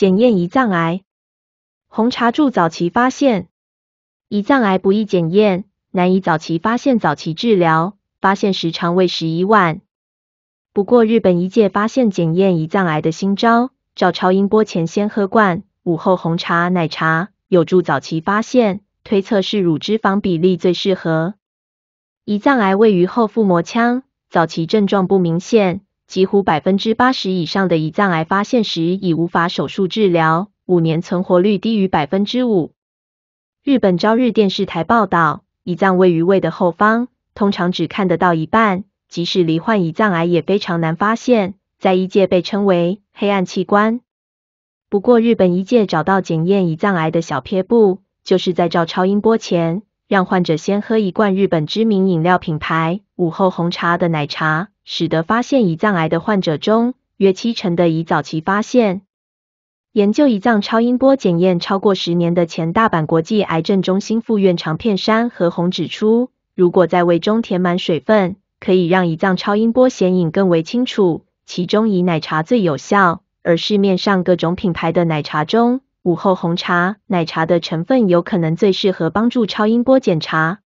检验胰脏癌，红茶助早期发现。胰脏癌不易检验，难以早期发现，早期治疗，发现时长为十一晚。不过日本医界发现检验胰脏癌的新招，照超音波前先喝罐午后红茶奶茶，有助早期发现，推测是乳脂肪比例最适合。胰脏癌位于后腹膜腔，早期症状不明显。几乎百分之八十以上的胰脏癌发现时已无法手术治疗，五年存活率低于百分之五。日本朝日电视台报道，胰脏位于胃的后方，通常只看得到一半，即使罹患胰脏癌也非常难发现，在医界被称为“黑暗器官”。不过，日本医界找到检验胰脏癌的小撇步，就是在照超音波前，让患者先喝一罐日本知名饮料品牌午后红茶的奶茶。使得发现胰脏癌的患者中，约七成的胰早期发现。研究胰脏超音波检验超过十年的前大阪国际癌症中心副院长片山和红指出，如果在胃中填满水分，可以让胰脏超音波显影更为清楚，其中以奶茶最有效，而市面上各种品牌的奶茶中，午后红茶奶茶的成分有可能最适合帮助超音波检查。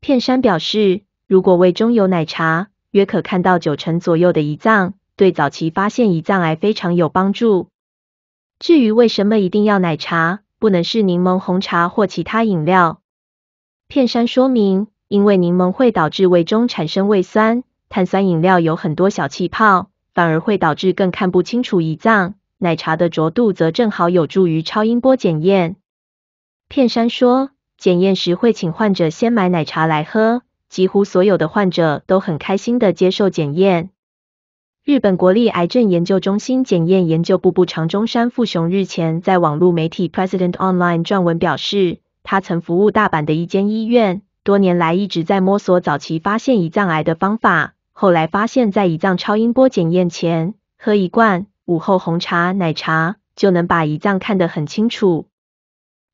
片山表示，如果胃中有奶茶，约可看到九成左右的胰脏，对早期发现胰脏癌非常有帮助。至于为什么一定要奶茶，不能是柠檬红茶或其他饮料，片山说明，因为柠檬会导致胃中产生胃酸，碳酸饮料有很多小气泡，反而会导致更看不清楚胰脏。奶茶的浊度则正好有助于超音波检验。片山说，检验时会请患者先买奶茶来喝。几乎所有的患者都很开心的接受检验。日本国立癌症研究中心检验研究部部长中山富雄日前在网络媒体 President Online 撰文表示，他曾服务大阪的一间医院，多年来一直在摸索早期发现胰脏癌的方法。后来发现，在胰脏超音波检验前，喝一罐午后红茶奶茶，就能把胰脏看得很清楚。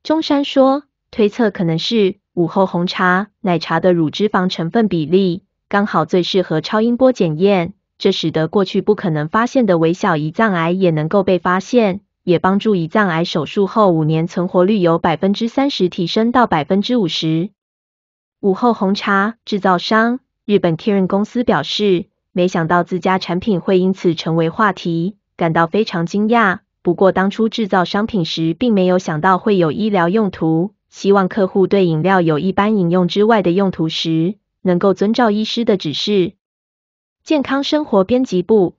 中山说，推测可能是。午后红茶、奶茶的乳脂肪成分比例刚好最适合超音波检验，这使得过去不可能发现的微小胰脏癌也能够被发现，也帮助胰脏癌手术后五年存活率由百分之三十提升到百分之五十。午后红茶制造商日本 k i r n 公司表示，没想到自家产品会因此成为话题，感到非常惊讶。不过当初制造商品时，并没有想到会有医疗用途。希望客户对饮料有一般饮用之外的用途时，能够遵照医师的指示。健康生活编辑部。